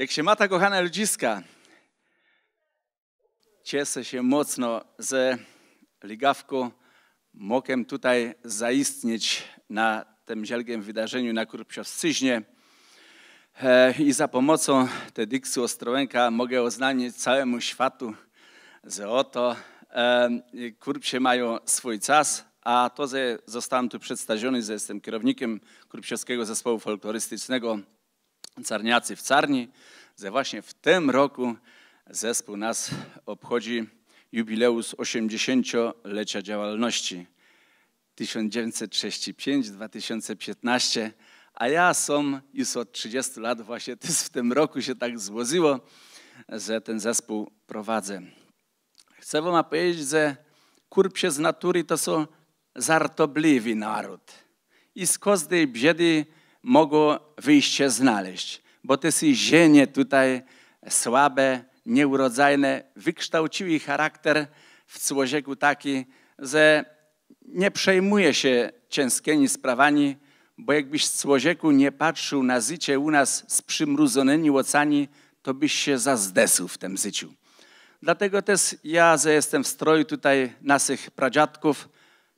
Jak się ma ta kochana ludziska, cieszę się mocno, że Ligawku mogłem tutaj zaistnieć na tym zielgiem wydarzeniu na Kurpsiowszczyźnie e, i za pomocą tej dykcji Ostrołęka mogę oznanić całemu światu, że oto e, Kurpsie mają swój czas, a to, że zostałem tu przedstawiony, że jestem kierownikiem Kurpsiowskiego Zespołu Folklorystycznego Carniacy w Carni, że właśnie w tym roku zespół nas obchodzi jubileusz 80-lecia działalności 1965 2015 a ja som już od 30 lat właśnie w tym roku się tak złożyło, że ten zespół prowadzę. Chcę wam powiedzieć, że kurpsie z natury to są żartobliwi naród. I z każdej biedy mogło wyjście znaleźć. Bo te zienie tutaj słabe, nieurodzajne wykształciły charakter w człowieku taki, że nie przejmuje się cięskimi sprawami, bo jakbyś z człowieku nie patrzył na życie u nas z przymruzonymi łocami, to byś się zazdesł w tym życiu. Dlatego też ja, że jestem w stroju tutaj naszych pradziadków,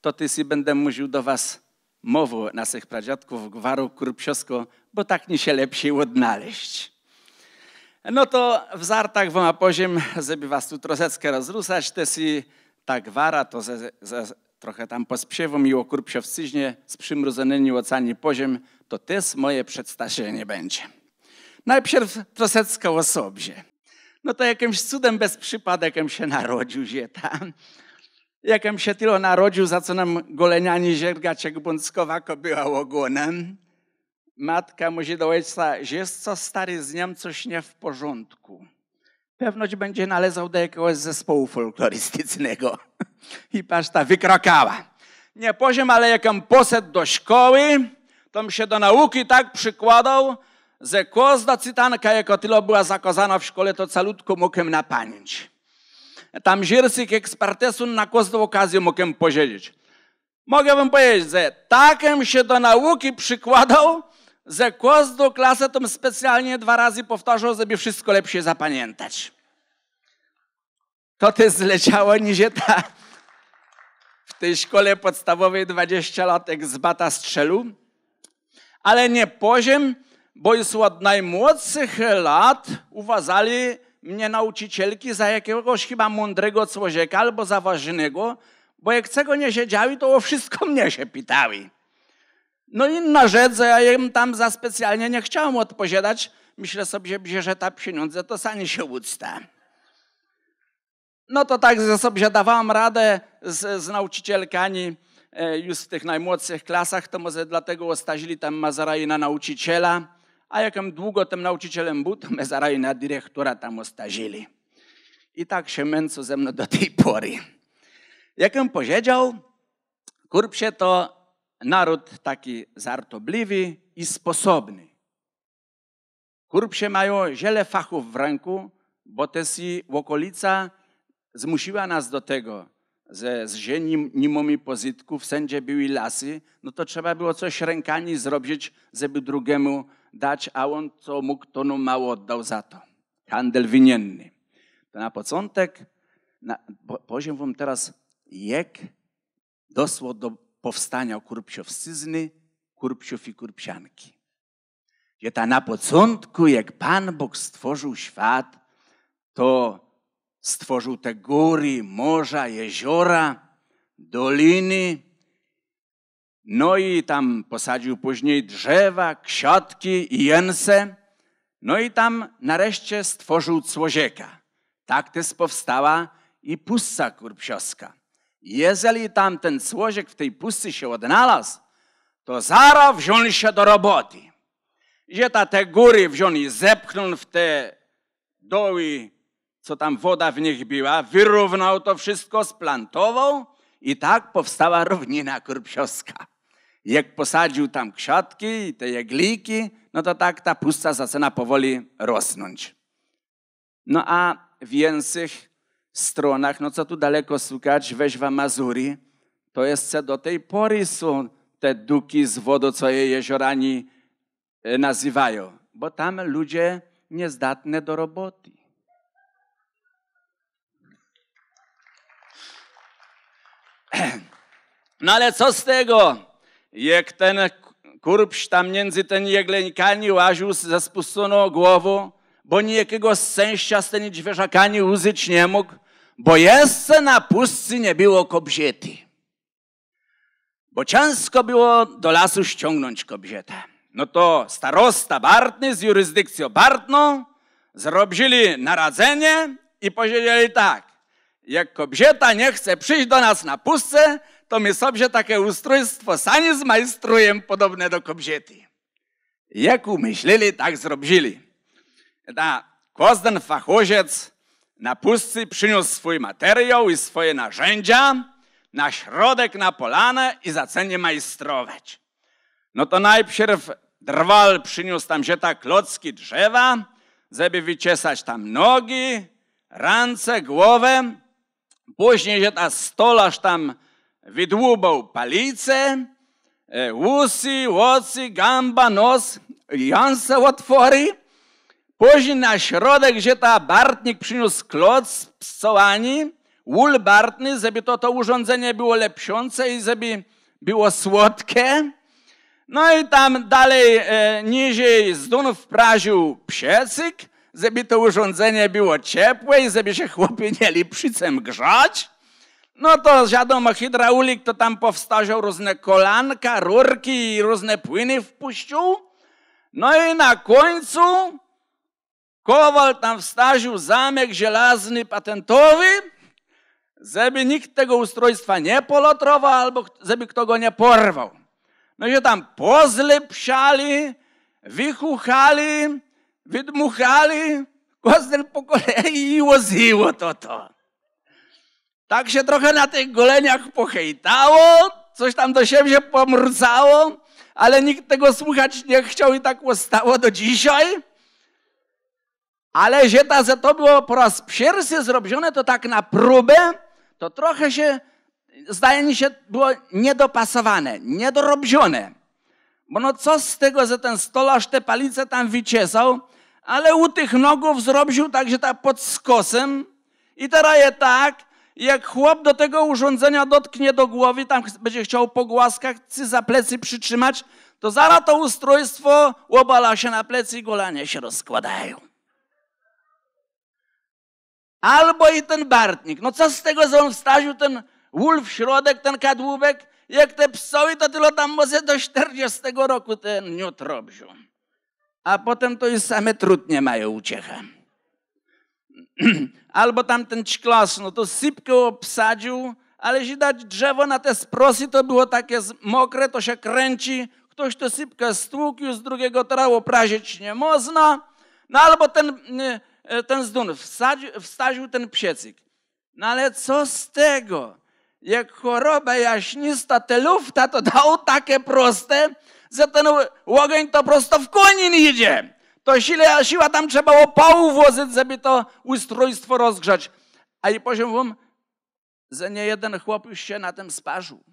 to ty si będę mówił do was mową naszych pradziadków gwaru kurpsiosko, bo tak nie się lepiej odnaleźć. No to w zartach wam poziem, żeby was tu troszeczkę rozrusać, też i ta gwara to ze, ze, trochę tam pospiewą i o kurpsiowszczyźnie z przymruzeneniu ocani poziem, to też moje przedstawienie będzie. Najpierw troszeczkę o sobie. No to jakimś cudem bez przypadek się narodził, że tam Jakem się tylo narodził, za co nam goleniani ziergaciek Bąckowako była ogonem, matka mu się że jest co stary, z niem coś nie w porządku. Pewność będzie należał do jakiegoś zespołu folklorystycznego. I paszta wykrokała. Nie poziom, ale jakem poszedł do szkoły, tom się do nauki tak przykładał, że kozda cytanka, jako tylo była zakazana w szkole, to calutko mógł na pamięć tam Žirskih ekspertes na nakos okazję mogę podzielić. Mogę wam powiedzieć, że takim się do nauki przykładał, że kos do klasy tą specjalnie dwa razy powtarzał, żeby wszystko lepiej zapamiętać. To ty zleciało niż ta w tej szkole podstawowej 20-latek z bata strzelu. Ale nie poziom, bo już od najmłodszych lat uważali, mnie nauczycielki za jakiegoś chyba mądrego człowieka albo za ważnego, bo jak czego nie siedziały, to o wszystko mnie się pytały. No inna rzecz, że ja im tam za specjalnie nie chciałem odpowiadać. Myślę sobie, że ta pieniądze to sami się uczta. No to tak, że sobie dawałam radę z, z nauczycielkami e, już w tych najmłodszych klasach, to może dlatego ostazili tam Mazaraj na nauczyciela a jakem długo tym nauczycielem był, to mnie zaraz na dyrektora tam ostażili. I tak się męco ze mną do tej pory. Jakem posiedział, kurpsie to naród taki zartobliwy i sposobny. Kurpsie mają wiele fachów w ręku, bo też i okolica zmusiła nas do tego, że z ziemi nimomi pozytków wszędzie były lasy, no to trzeba było coś rękami zrobić, żeby drugiemu dać, a on co mógł, to no mało oddał za to. Handel winienny. To na początek na, poziom wam teraz, jak doszło do powstania kurpsiowscyzny, kurpsiów i kurpsianki. Gdzie ta na początku, jak Pan Bóg stworzył świat, to stworzył te góry, morza, jeziora, doliny, no i tam posadził później drzewa, kwiatki i jęse. No i tam nareszcie stworzył cłozieka. Tak też powstała i pusta kurpsioska. Jeżeli tam ten cłoziek w tej pusty się odnalazł, to zaraz wziął się do roboty. Gdzie ta te góry wziął i zepchnął w te doły, co tam woda w nich biła, wyrównał to wszystko, splantował i tak powstała równina kurpsioska. Jak posadził tam kwiatki, te jagliki, no to tak ta pusta zaczyna powoli rosnąć. No a w jęsych stronach, no co tu daleko szukać, weźwa Mazurii, to jest co do tej pory są te duki z wodą, co je jeziorani e, nazywają, bo tam ludzie niezdatne do roboty. No ale co z tego? Jak ten kurpś tam między ten jeglenikami łaził ze spustoną głową, bo niejakiego sensu, z tymi dźwierzakami uzyć nie mógł, bo jeszcze na pustce nie było kobziety, Bo ciężko było do lasu ściągnąć kobietę. No to starosta Bartny z jurysdykcją Bartną zrobili naradzenie i powiedzieli tak, jak kobieta nie chce przyjść do nas na pustce, to mi sobie takie ustrojstwo sami zmajstrujemy podobne do kobiety. Jak umyśleli, tak zrobili. Da, Kozden fachoziec na pustce przyniósł swój materiał i swoje narzędzia na środek, na polanę i zacenie majstrować. No to najpierw drwal przyniósł tam tak klocki drzewa, żeby wyciesać tam nogi, ręce, głowę. Później zieta stolarz tam wydłubał palice, łusy, łocy, gamba, nos, jansa otwory. Później na środek, gdzie ta Bartnik przyniósł kloc pscołani, ul Bartny, żeby to, to urządzenie było lepsiące i żeby było słodkie. No i tam dalej e, niżej z Dunów praził psiecyk, żeby to urządzenie było ciepłe i żeby się chłopie nie przycem grzać. No to wiadomo, hydraulik to tam powstarzał różne kolanka, rurki i różne płyny wpuścił. No i na końcu Kowal tam wstaził zamek żelazny patentowy, żeby nikt tego ustrojstwa nie polotrował albo żeby kto go nie porwał. No się tam pozlepszali, wychuchali, wydmuchali, kozdel po kolei i łoziło to to. Tak się trochę na tych goleniach pohejtało, coś tam do siebie pomrcało, ale nikt tego słuchać nie chciał i tak stało do dzisiaj. Ale że że to było po raz pierwszy zrobione, to tak na próbę, to trochę się, zdaje mi się, było niedopasowane, niedorobione. Bo no co z tego, że ten stolarz te palice tam wyciesał, ale u tych nogów zrobił tak, że tak pod skosem i teraz je tak, i jak chłop do tego urządzenia dotknie do głowy, tam będzie chciał po głaskach za plecy przytrzymać, to zaraz to ustrojstwo łobala się na plecy i golanie się rozkładają. Albo i ten bartnik. No co z tego, że on wstawił ten wól w środek, ten kadłubek, jak te psoły, to tylko tam może do 40 roku ten niut robzią. A potem to już same trudnie mają uciechę. albo tamten ćklas, no to sypkę obsadził, ale jeśli dać drzewo na te sprosy, to było takie mokre, to się kręci, ktoś to sypkę stłukł, z drugiego trawo prazić nie można, no albo ten, y, y, ten zdun wsadził, wsadził ten psiecyk. No ale co z tego? Jak choroba jaśnista, te lufta to dał takie proste, że ten łogień to prosto w konin idzie to siła, siła tam trzeba opału włożyć, żeby to ustrojstwo rozgrzać. A i poziom wam, że nie jeden chłop już się na tym sparzył.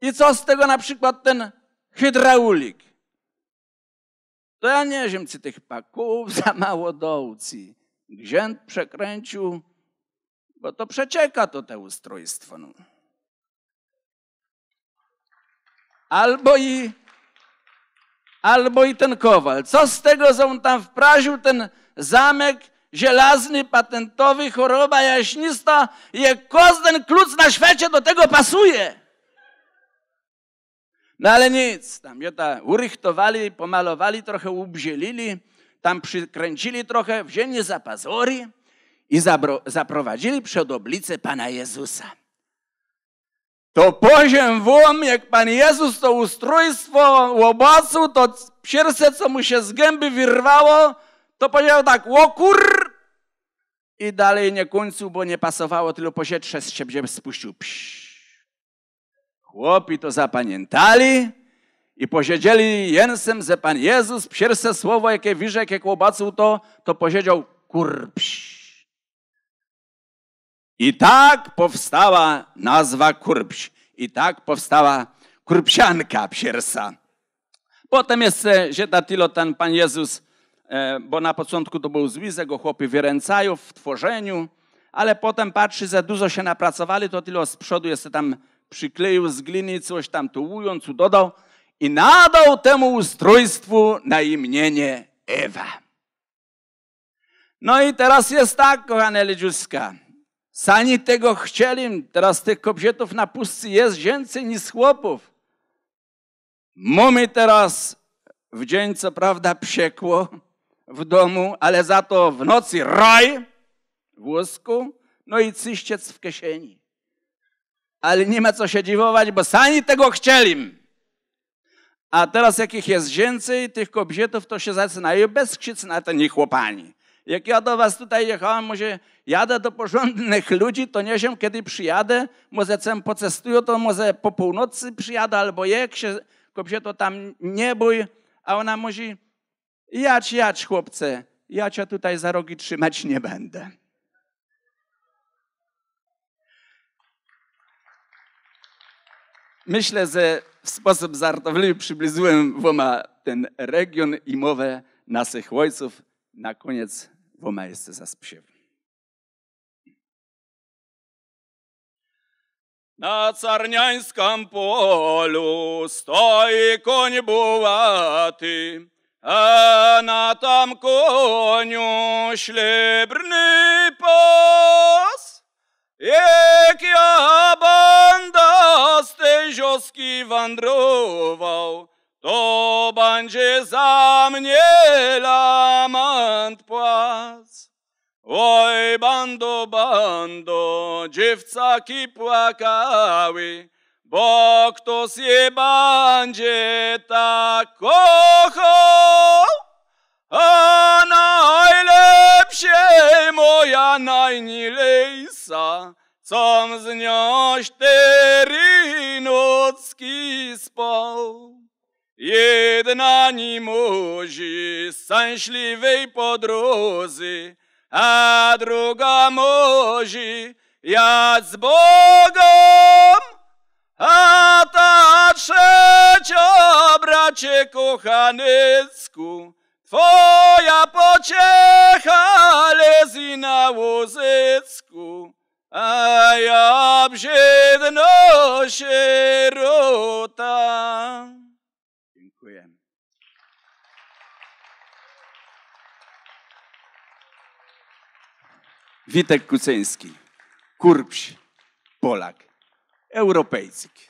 I co z tego na przykład ten hydraulik? To ja nie wiem, czy tych paków za mało dołci. Gzięt przekręcił, bo to przecieka to te ustrojstwo. No. Albo i albo i ten kowal. Co z tego, że on tam wpraził ten zamek żelazny, patentowy, choroba jaśnista jak kozden klucz na świecie do tego pasuje. No ale nic, tam jota urychtowali, pomalowali, trochę ubzielili, tam przykręcili trochę, wzięli za pazory i zapro, zaprowadzili przed oblicę Pana Jezusa to poziom wam, jak Pan Jezus to ustrójstwo łobacu, to pierwsze, co mu się z gęby wyrwało, to powiedział tak, łokur! I dalej nie końcu, bo nie pasowało, tylu posietrze z siebie spuścił. Psz. Chłopi to zapamiętali i posiedzieli jęsem, że Pan Jezus pierwsze słowo, jakie widzę, jakie łobacu, to, to posiedział kur. Psz. I tak powstała nazwa Kurbś. I tak powstała Kurbsianka Psiersa. Potem jest się datilo ten Pan Jezus, e, bo na początku to był złizek, chłopi wyręcają w tworzeniu, ale potem patrzy, za dużo się napracowali, to tyle z przodu jest tam przykleił z gliny, coś tam tułując, ujął, dodał i nadał temu ustrojstwu na imię Ewa. No i teraz jest tak, kochane Lidziuska, Sani tego chcieli. Teraz tych kobietów na pustce jest więcej niż chłopów. Mamy teraz w dzień, co prawda, piekło w domu, ale za to w nocy raj w no i cyściec w kieszeni. Ale nie ma co się dziwować, bo Sani tego chcieli. A teraz jakich jest więcej tych kobietów, to się zaczynają bez krzyc na te nie chłopani. Jak ja do was tutaj jechałem, może jadę do porządnych ludzi, to nie wiem, kiedy przyjadę, może cem pocestuję, to może po północy przyjadę, albo jak się, kopie to tam nie bój, a ona mówi, jać, jać chłopcy, ja cię tutaj za rogi trzymać nie będę. Myślę, że w sposób żartobliwy przybliżyłem wam ten region i mowę naszych ojców na koniec vad Merces aspchev. На царнянському полю стої конь бувати, а на там коню шлібрний пас, як я банда стежоски вандрував, то банджи за мені лама nas. Oj, bando, bando, dziewcaki płakały, bo kto się będzie tak kochał? A najlepsze moja najmilejsza, co z nią cztery nocki spał. Jedna nie musi szczęśliwej podróży, a druga może, ja z Bogom. a ta trzecia, bracie kochanecku, Twoja pociecha lezi na łozycku, a ja brzydno się Witek Kuceński, Kurbś, Polak, Europejczyk.